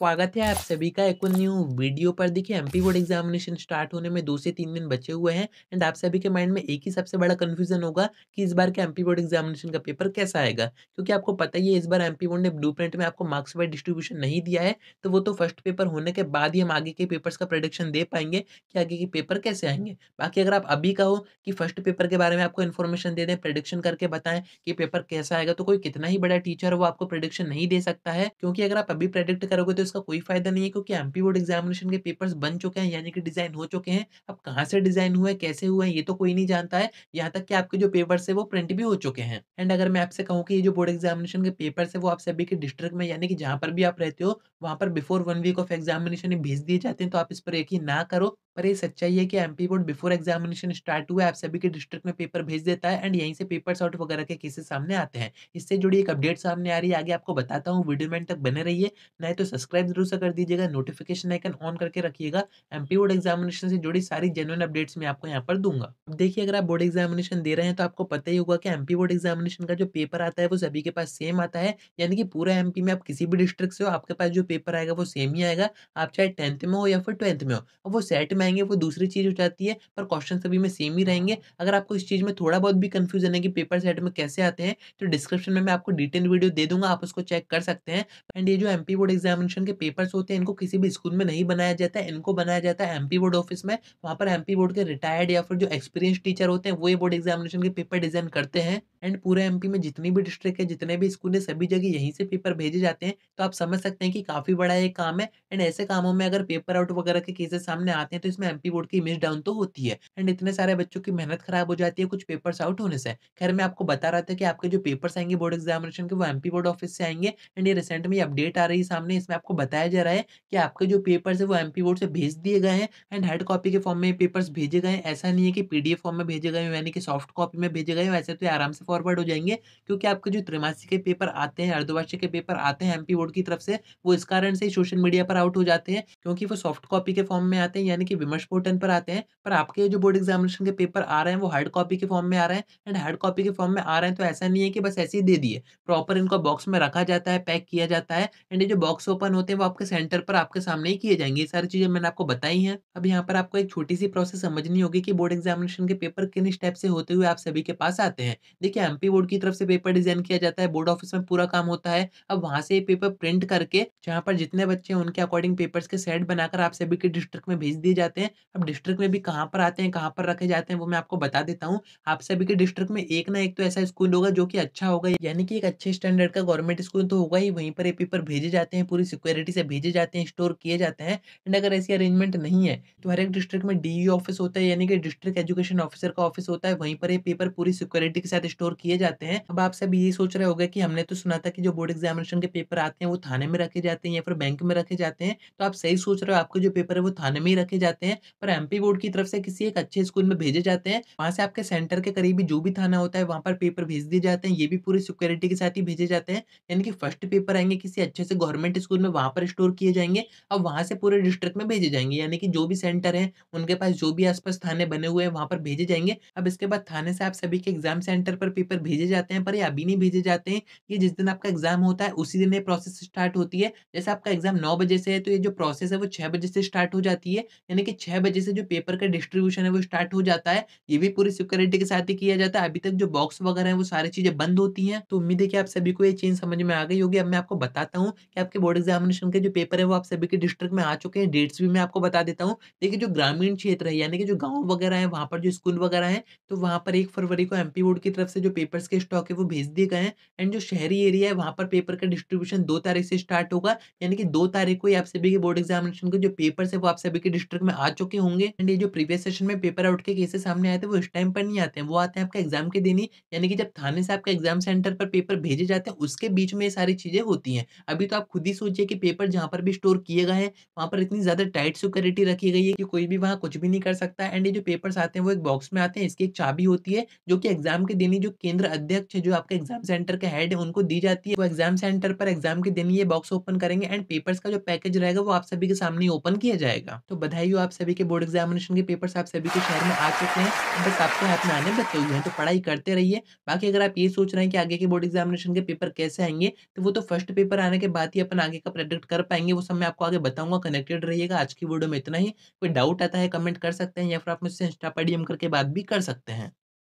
स्वागत है आप सभी का एक न्यू वीडियो पर देखिए एमपी बोर्ड एग्जामिनेशन स्टार्ट होने में दो से तीन दिन बचे हुए हैं एंड आप सभी के माइंड में एक ही सबसे बड़ा कन्फ्यूजन होगा कि इस बार के एमपी बोर्ड एग्जामिनेशन का पेपर कैसा आएगा क्योंकि आपको पता ही है इस बार एमपी बोर्ड ने ब्लू में आपको मार्क्स वाइज डिस्ट्रीब्यूशन नहीं दिया है तो वो तो फर्स्ट पेपर होने के बाद ही हम आगे के पेपर्स का प्रोडिक्शन दे पाएंगे कि आगे के पेपर कैसे आएंगे बाकी अगर आप अभी कहो कि फर्स्ट पेपर के बारे में आपको इन्फॉर्मेशन दे दें प्रोडिक्शन करके बताएं कि पेपर कैसा आएगा तो कोई कितना ही बड़ा टीचर वो आपको प्रोडिक्शन नहीं दे सकता है क्योंकि अगर आप अभी प्रेडिक्ट करोगे तो इसका कोई फायदा नहीं है क्योंकि एमपी बोर्ड एग्जामिनेशन के पेपर्स बन चुके हैं यानी कि डिजाइन हो चुके हैं अब कहाँ से डिजाइन हुए कैसे हुए हैं ये तो कोई नहीं जानता है यहाँ तक कि आपके जो पेपर्स है वो प्रिंट भी हो चुके हैं एंड अगर मैं आपसे कहूँ कि ये जो बोर्ड एग्जामिनेशन के पेपर्स है वो आप सभी के डिस्ट्रिक्ट में यानी कि जहाँ पर भी आप रहते हो वहाँ पर before one week of examination भेज दिए जाते हैं तो आप इस पर यकीन ना करो पर ये सच्चाई है कि MP board before examination start हुआ आप सभी के डिस्ट्रिक्ट में पेपर भेज देता है एंड यहीं से पेपर आउट वगैरह के केसेस सामने आते हैं इससे जुड़ी एक अपडेट सामने आ रही है आगे आपको बताता हूँ वीडियो में तक बने रहिए नहीं तो सब्सक्राइब सब्सक्राइब जरूर से कर दीजिएगा नोटिफिकेशन आइकन ऑन करके रखिएगा एमपी बोर्ड एग्जामिनेशन से जुड़ी सारी जेनुअन अपडेट्स मैं आपको यहाँ पर दूंगा देखिए अगर आप बोर्ड एग्जामिनेशन दे रहे हैं तो आपको पता ही होगा कि एमपी बोर्ड एग्जामिनेशन का जो पेपर आता है वो सभी के पास सेम आता है यानी कि पूरा एम में आप किसी भी डिस्ट्रिक्ट से हो आपके पास जो पेपर आएगा वो सेम ही आएगा आप चाहे टेंथ में हो या फिर ट्वेल्थ में हो अब वो सेट में आएंगे वो दूसरी चीज़ हो जाती है पर क्वेश्चन सभी में सेम ही रहेंगे अगर आपको इस चीज़ में थोड़ा बहुत भी कंफ्यूजन है कि पेपर सेट में कैसे आते हैं तो डिस्क्रिप्शन में मैं आपको डिटेल वीडियो दे दूंगा आप उसको चेक कर सकते हैं एंड ये जो एमपी बोर्ड एग्जामिनेशन के पेपर्स होते हैं इनको किसी भी स्कूल में नहीं बनाया जाता है इनको बनाया जाता है एमपी बोर्ड ऑफिस में वहाँ पर एमपी बोर्ड के रिटायर्ड या फिर जो एक्सपीरियंस टीचर होते हैं वो ये बोर्ड एग्जामिनेशन के पेपर डिजाइन करते हैं एंड पूरे एमपी में जितनी भी डिस्ट्रिक्ट है जितने भी स्कूल है सभी जगह यहीं से पेपर भेजे जाते हैं तो आप समझ सकते हैं कि काफ़ी बड़ा ये काम है एंड ऐसे कामों में अगर पेपर आउट वगैरह के केसेस सामने आते हैं तो इसमें एमपी बोर्ड की इमेज डाउन तो होती है एंड इतने सारे बच्चों की मेहनत खराब हो जाती है कुछ पेपर्स आउट होने से खैर मैं आपको बता रहा था कि आपके जो पेपर्स आएंगे बोर्ड एग्जामिनेशन के वो एमपी बोर्ड ऑफिस से आएंगे एंड ये रिसेंट में अपडेट आ रही है सामने इसमें आपको बताया जा रहा है कि आपके जो पेपर्स है वो एमपी बोर्ड से भेज दिए गए हैं एंड हार्ड कॉपी के फॉर्म में पेपर भेजे गए ऐसा नहीं है कि पीडीएफ फॉर्म में भेजे गए यानी कि सॉफ्ट कॉपी में भेजे गए ऐसे तो आराम से फॉरवर्ड हो जाएंगे क्योंकि आपके जो त्रिमासी के पेपर आते हैं अर्धवार्षिक के पेपर आते हैं एमपी बोर्ड की तरफ से वो इस कारण से सोशल मीडिया पर आउट हो जाते हैं क्योंकि वो सॉफ्ट कॉपी के फॉर्म में आते हैं यानी कि विमर्श पोर्टल पर आते हैं पर आपके जो बोर्ड एग्जामिनेशन के पेपर आ रहे हैं वो हार्ड कॉपी के फॉर्म में आ रहे हैं एंड हार्ड कॉपी के फॉर्म में आ रहे हैं तो ऐसा नहीं है कि बस ऐसे ही दे दिए प्रॉपर इनको बॉक्स में रखा जाता है पैक किया जाता है एंड ये जो बॉक्स ओपन होते हैं वो आपके सेंटर पर आपके सामने ही किए जाएंगे ये सारी चीज़ें मैंने आपको बताई हैं अब यहाँ पर आपको एक छोटी सी प्रोसेस समझनी होगी कि बोर्ड एग्जामिनेशन के पेपर किन स्टेप से होते हुए आप सभी के पास आते हैं देखिए देखिए एमपी बोर्ड की तरफ से पेपर डिजाइन किया जाता है बोर्ड ऑफिस में पूरा काम होता है अब वहां से पेपर प्रिंट करके जहाँ पर जितने बच्चे हैं उनके अकॉर्डिंग पेपर्स के सेट बनाकर आप सभी के डिस्ट्रिक्ट में भेज दिए जाते हैं अब डिस्ट्रिक्ट में भी कहाँ पर आते हैं कहाँ पर रखे जाते हैं वो मैं आपको बता देता हूँ आप सभी के डिस्ट्रिक्ट में एक ना एक तो ऐसा स्कूल होगा जो कि अच्छा होगा यानी कि एक अच्छे स्टैंडर्ड का गवर्नमेंट स्कूल तो होगा ही वहीं पर ये पेपर भेजे जाते हैं पूरी सिक्योरिटी से भेजे जाते हैं स्टोर किए जाते हैं एंड अगर ऐसी अरेंजमेंट नहीं है तो हर एक डिस्ट्रिक्ट में डी ऑफिस होता है यानी कि डिस्ट्रिक्ट एजुकेशन ऑफिसर का ऑफिस होता है वहीं पर ये पेपर पूरी सिक्योरिटी के साथ स्टोर स्टोर किए जाते हैं अब आप सब यही सोच रहे हो कि हमने तो सुना था कि जो बोर्ड एग्जामिनेशन के पेपर आते हैं वो थाने में रखे जाते हैं या फिर बैंक में रखे जाते हैं तो आप सही सोच रहे हो आपके जो पेपर है वो थाने में ही रखे जाते हैं पर एमपी बोर्ड की तरफ से किसी एक अच्छे स्कूल में भेजे जाते हैं वहां से आपके सेंटर के करीबी जो भी थाना होता है वहां पर पेपर भेज दिए जाते हैं ये भी पूरी सिक्योरिटी के साथ ही भेजे जाते हैं यानी कि फर्स्ट पेपर आएंगे किसी अच्छे से गवर्नमेंट स्कूल में वहां पर स्टोर किए जाएंगे और वहां से पूरे डिस्ट्रिक्ट में भेजे जाएंगे यानी कि जो भी सेंटर है उनके पास जो भी आसपास थाने बने हुए हैं वहां पर भेजे जाएंगे अब इसके बाद थाने से आप सभी के एग्जाम सेंटर पर पेपर भेजे जाते हैं पर ये अभी नहीं भेजे जाते हैं ये जिस दिन आपका एग्जाम होता है उसी दिन ये प्रोसेस स्टार्ट होती है जैसे आपका एग्जाम नौ बजे से है तो ये जो प्रोसेस है वो छः बजे से स्टार्ट हो जाती है यानी कि छः बजे से जो पेपर का डिस्ट्रीब्यूशन है वो स्टार्ट हो जाता है ये भी पूरी सिक्योरिटी के साथ ही किया जाता है अभी तक जो बॉक्स वगैरह है वो सारी चीज़ें बंद होती हैं तो उम्मीद है कि आप सभी को ये चेंज समझ में आ गई होगी अब मैं आपको बताता हूँ कि आपके बोर्ड एग्जामिनेशन के जो पेपर है वो आप सभी के डिस्ट्रिक्ट में आ चुके हैं डेट्स भी मैं आपको बता देता हूँ देखिए जो ग्रामीण क्षेत्र है यानी कि जो गाँव वगैरह है वहाँ पर जो स्कूल वगैरह है तो वहाँ पर एक फरवरी को एमपी बोर्ड की तरफ से जो जो पेपर्स के स्टॉक है वो भेज दिए गए हैं एंड जो शहरी एरिया है वहाँ पर पेपर का डिस्ट्रीब्यूशन दो तारीख से स्टार्ट होगा यानी कि दो तारीख को ही आप सभी के बोर्ड एग्जामिनेशन के जो पेपर्स है वो आप सभी के डिस्ट्रिक्ट में आ चुके होंगे एंड ये जो प्रीवियस सेशन में पेपर आउट के केसेस सामने आए थे वो इस टाइम पर नहीं आते हैं वो आते हैं आपका एग्जाम के दिन ही यानी कि जब थाने से आपका एग्जाम सेंटर पर पेपर भेजे जाते हैं उसके बीच में ये सारी चीज़ें होती हैं अभी तो आप खुद ही सोचिए कि पेपर जहाँ पर भी स्टोर किए गए हैं वहाँ पर इतनी ज़्यादा टाइट सिक्योरिटी रखी गई है कि कोई भी वहाँ कुछ भी नहीं कर सकता एंड ये जो पेपर्स आते हैं वो एक बॉक्स में आते हैं इसकी एक चाबी होती है जो कि एग्जाम के दिन ही जो केंद्र अध्यक्ष जो आपके एग्जाम सेंटर के हेड है उनको दी जाती है वो एग्जाम सेंटर पर एग्जाम के दिन ये बॉक्स ओपन करेंगे एंड पेपर्स का जो पैकेज रहेगा वो आप सभी के सामने ओपन किया जाएगा तो बधाई हो आप सभी के बोर्ड एग्जामिनेशन के पेपर्स आप सभी के शहर में आ चुके हैं बस आपके हाथ में आने बचे हुए हैं तो पढ़ाई करते रहिए बाकी अगर आप ये सोच रहे हैं कि आगे के बोर्ड एग्जामिनेशन के पेपर कैसे आएंगे तो वो तो फर्स्ट पेपर आने के बाद ही अपन आगे का प्रेडिक्ट कर पाएंगे वो सब मैं आपको आगे बताऊंगा कनेक्टेड रहिएगा आज की वीडियो में इतना ही कोई डाउट आता है कमेंट कर सकते हैं या फिर आप मुझसे इंस्टा पर डीएम करके बात भी कर सकते हैं